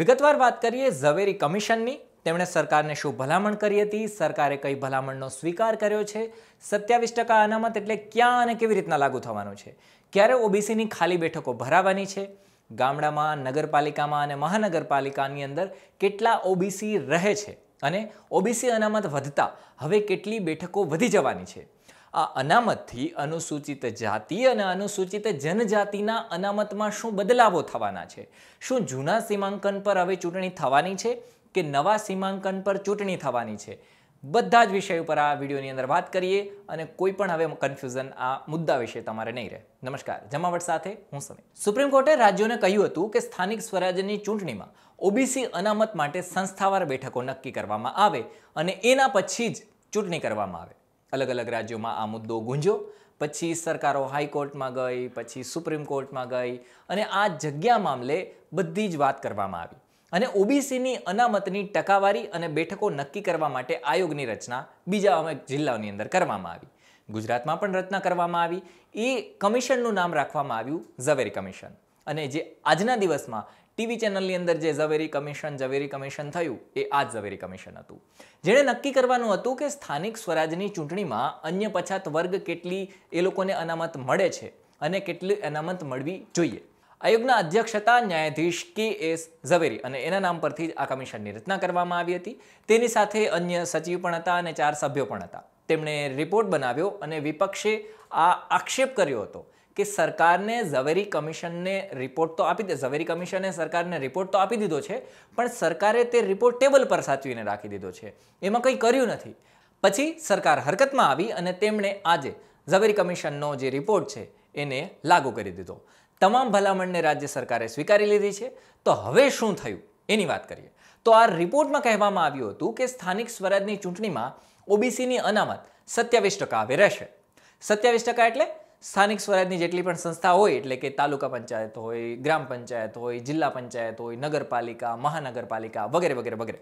વિગતવાર વાત કરીએ ઝવેરી કમિશનની તેમણે સરકારને શું ભલામણ કરી હતી સરકારે કઈ ભલામણનો સ્વીકાર કર્યો છે સત્યાવીસ ટકા અનામત એટલે ક્યાં અને કેવી રીતના લાગુ થવાનું છે ક્યારે ઓબીસીની ખાલી બેઠકો ભરાવાની છે ગામડામાં નગરપાલિકામાં અને મહાનગરપાલિકાની અંદર કેટલા ઓબીસી રહે છે અને ઓબીસી અનામત વધતા હવે કેટલી બેઠકો વધી જવાની છે આ અનામતથી અનુસૂચિત જાતિ અને અનુસૂચિત જનજાતિના અનામતમાં શું બદલાવો થવાના છે શું જૂના સીમાંકન પર હવે ચૂંટણી થવાની છે કે નવા સીમાંકન પર ચૂંટણી થવાની છે બધા જ વિષય ઉપર આ વિડીયોની અંદર વાત કરીએ અને કોઈ પણ હવે કન્ફ્યુઝન આ મુદ્દા વિશે તમારે નહીં રહે નમસ્કાર જમાવટ સાથે હું સમય સુપ્રીમ કોર્ટે રાજ્યોને કહ્યું હતું કે સ્થાનિક સ્વરાજ્યની ચૂંટણીમાં ઓબીસી અનામત માટે સંસ્થાવાર બેઠકો નક્કી કરવામાં આવે અને એના પછી જ ચૂંટણી કરવામાં આવે અલગ અલગ રાજ્યોમાં આ મુદ્દો ગુંજ્યો પછી સરકારો હાઈકોર્ટમાં ગઈ પછી સુપ્રીમ કોર્ટમાં ગઈ અને આ જગ્યા મામલે બધી જ વાત કરવામાં આવી અને ઓબીસીની અનામતની ટકાવારી અને બેઠકો નક્કી કરવા માટે આયોગની રચના બીજા અનેક જિલ્લાઓની અંદર કરવામાં આવી ગુજરાતમાં પણ રચના કરવામાં આવી એ કમિશનનું નામ રાખવામાં આવ્યું ઝવેરી કમિશન અને જે આજના દિવસમાં ટીવી ચેનલની અંદર જે ઝવેરી કમિશન ઝવેરી કમિશન થયું એ આ જ ઝવેરી કમિશન હતું જેણે નક્કી કરવાનું હતું કે સ્થાનિક સ્વરાજની ચૂંટણીમાં અન્ય પછાત વર્ગ કેટલી એ લોકોને અનામત મળે છે અને કેટલી અનામત મળવી જોઈએ આયોગના અધ્યક્ષ હતા ન્યાયાધીશ કે એસ ઝવેરી અને એના નામ પરથી જ આ કમિશનની રચના કરવામાં આવી હતી તેની સાથે અન્ય સચિવ પણ હતા અને ચાર સભ્યો પણ હતા તેમણે રિપોર્ટ બનાવ્યો અને વિપક્ષે આ આક્ષેપ કર્યો હતો કે સરકારને ઝવેરી કમિશનને રિપોર્ટ તો આપી દે ઝવેરી કમિશને સરકારને રિપોર્ટ તો આપી દીધો છે પણ સરકારે તે રિપોર્ટ ટેબલ પર સાચવીને રાખી દીધો છે એમાં કંઈ કર્યું નથી પછી સરકાર હરકતમાં આવી અને તેમણે આજે ઝવેરી કમિશનનો જે રિપોર્ટ છે એને લાગુ કરી દીધો તમામ ભલામણને રાજ્ય સરકારે સ્વીકારી લીધી છે તો હવે શું થયું એની વાત કરીએ તો આ રિપોર્ટમાં કહેવામાં આવ્યું હતું કે સ્થાનિક સ્વરાજની ચૂંટણીમાં ઓબીસીની અનામત સત્યાવીસ ટકા આવે રહેશે સત્યાવીસ ટકા એટલે સ્થાનિક સ્વરાજની જેટલી પણ સંસ્થા હોય એટલે કે તાલુકા પંચાયત હોય ગ્રામ પંચાયત હોય જિલ્લા પંચાયત હોય નગરપાલિકા મહાનગરપાલિકા વગેરે વગેરે વગેરે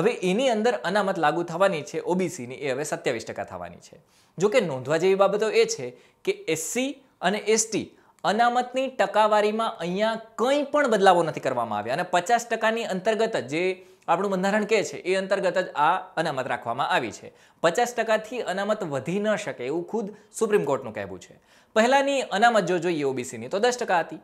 હવે એની અંદર અનામત લાગુ થવાની છે ઓબીસીની એ હવે સત્યાવીસ ટકા થવાની છે જોકે નોંધવા જેવી બાબતો એ છે કે એસસી અને એસટી અનામતની ટકાવારીમાં અહીંયા કંઈ પણ બદલાવો નથી કરવામાં આવ્યા અને પચાસ ટકાની અંતર્ગત જે આપણું બંધારણ કે છે એ અંતર્ગત જ આ અનામત રાખવામાં આવી છે પચાસ ટકાથી અનામત વધી ન શકે એવું ખુદ સુપ્રીમ કોર્ટનું કહેવું છે પહેલાંની અનામત જો જોઈએ ઓબીસીની તો દસ ટકા હતી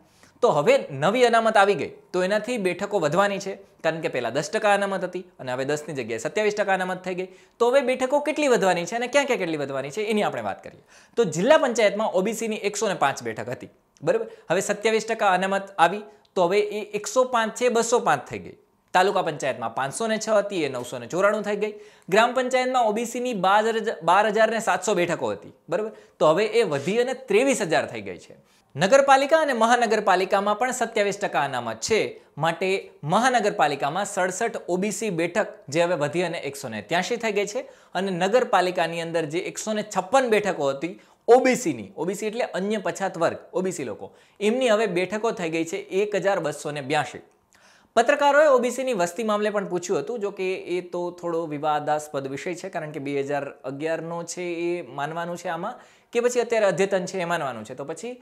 તો હવે નવી અનામત આવી ગઈ તો એનાથી બેઠકો વધવાની છે કારણ કે પહેલાં દસ ટકા અનામત હતી અને હવે દસની જગ્યાએ સત્યાવીસ ટકા અનામત થઈ ગઈ તો હવે બેઠકો કેટલી વધવાની છે અને ક્યાં ક્યાં કેટલી વધવાની છે એની આપણે વાત કરીએ તો જિલ્લા પંચાયતમાં ઓબીસીની એકસો પાંચ બેઠક હતી બરાબર હવે સત્યાવીસ ટકા અનામત આવી તો હવે એ એકસો પાંચ છે બસો પાંચ થઈ ગઈ તાલુકા પંચાયતમાં પાંચસો ને છ હતી એ નવસો ને ચોરાણું થઈ ગઈ ગ્રામ પંચાયતમાં ઓબીસીની બાર બાર હજાર ને સાતસો બેઠકો હતી બરાબર તો હવે એ વધી અને ત્રેવીસ હજાર થઈ ગઈ છે નગરપાલિકા અને મહાનગરપાલિકામાં પણ સત્યાવીસ ટકા અનામત છે માટે મહાનગરપાલિકામાં સડસઠ ઓબીસી બેઠક જે હવે વધી અને એકસો ને ત્યાંશી થઈ ગઈ છે અને નગરપાલિકાની અંદર જે એકસો ને છપ્પન બેઠકો હતી ઓબીસીની ઓબીસી એટલે અન્ય પછાત વર્ગ ઓબીસી લોકો એમની હવે બેઠકો થઈ ગઈ છે એક હજાર બસો ને બ્યાસી પત્રકારોએ ઓબીસીની વસ્તી મામલે પણ પૂછ્યું હતું જો કે એ તો થોડો વિવાદાસ્પદ વિષય છે કારણ કે બે હજાર અગિયારનો છે એ માનવાનું છે આમાં કે પછી અત્યારે અદ્યતન છે એ માનવાનું છે તો પછી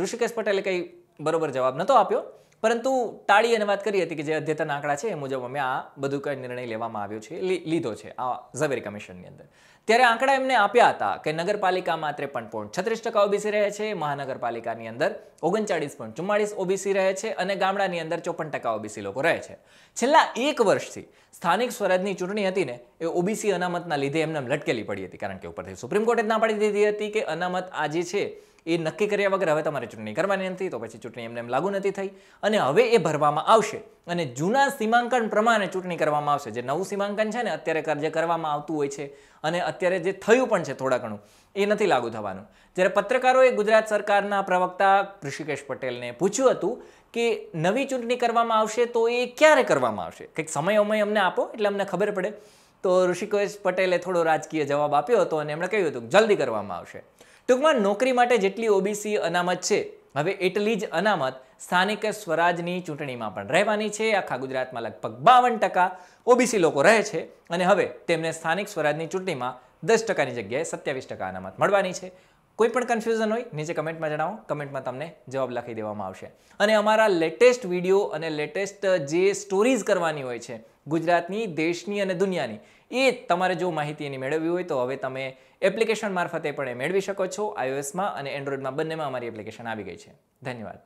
ઋષિકેશ પટેલે કંઈ બરોબર જવાબ નહોતો આપ્યો પરંતુ ટાળી અને વાત કરી હતી કે જે અદ્યતન આંકડા છે એ મુજબ અમે આ બધું કંઈ નિર્ણય લેવામાં આવ્યો છે લીધો છે આ ઝવેરી કમિશનની અંદર ત્યારે આંકડા એમને આપ્યા હતા કે નગરપાલિકામાં ત્રેપન પોઈન્ટ છત્રીસ ટકા ઓબીસી રહે છે મહાનગરપાલિકાની અંદર ઓગણચાળીસ પોઈન્ટ ચુમ્માળીસ ઓબીસી રહે છે અને ગામડાની અંદર ચોપન ટકા ઓબીસી લોકો રહે છે છેલ્લા એક વર્ષથી સ્થાનિક સ્વરાજની ચૂંટણી હતી ને એ ઓબીસી અનામતના લીધે એમને લટકેલી પડી હતી કારણ કે ઉપરથી સુપ્રીમ કોર્ટે ના પાડી દીધી હતી કે અનામત આજે છે એ નક્કી કર્યા વગર હવે તમારે ચૂંટણી કરવાની નથી તો પછી ચૂંટણી એમને એમ લાગુ નથી થઈ અને હવે એ ભરવામાં આવશે અને જૂના સીમાંકન પ્રમાણે ચૂંટણી કરવામાં આવશે જે નવું સીમાંકન છે ને અત્યારે જે કરવામાં આવતું હોય છે અને અત્યારે જે થયું પણ છે થોડા ઘણું એ નથી લાગુ થવાનું જ્યારે પત્રકારોએ ગુજરાત સરકારના પ્રવક્તા ઋષિકેશ પટેલને પૂછ્યું હતું કે નવી ચૂંટણી કરવામાં આવશે તો એ ક્યારે કરવામાં આવશે કંઈક સમય અમય અમને આપો એટલે અમને ખબર પડે તો ઋષિકેશ પટેલે થોડો રાજકીય જવાબ આપ્યો હતો અને એમણે કહ્યું હતું જલ્દી કરવામાં આવશે ટૂંકમાં નોકરી માટે જેટલી ઓબીસી અનામત છે હવે એટલી જ અનામત સ્થાનિક સ્વરાજની ચૂંટણીમાં પણ રહેવાની છે આખા ગુજરાતમાં લગભગ બાવન ટકા ઓબીસી લોકો રહે છે અને હવે તેમને સ્થાનિક સ્વરાજની ચૂંટણીમાં દસ ટકાની જગ્યાએ સત્યાવીસ ટકા અનામત મળવાની છે કોઈ પણ કન્ફ્યુઝન હોય નીચે કમેન્ટમાં જણાવો કમેન્ટમાં તમને જવાબ લખી દેવામાં આવશે અને અમારા લેટેસ્ટ વિડીયો અને લેટેસ્ટ જે સ્ટોરીઝ કરવાની હોય છે ગુજરાતની દેશની અને દુનિયાની એ તમારે જો માહિતી એની મેળવવી હોય તો હવે તમે એપ્લિકેશન મારફતે પણ એ મેળવી શકો છો આઈઓએસમાં અને એન્ડ્રોઈડમાં બંનેમાં અમારી એપ્લિકેશન આવી ગઈ છે ધન્યવાદ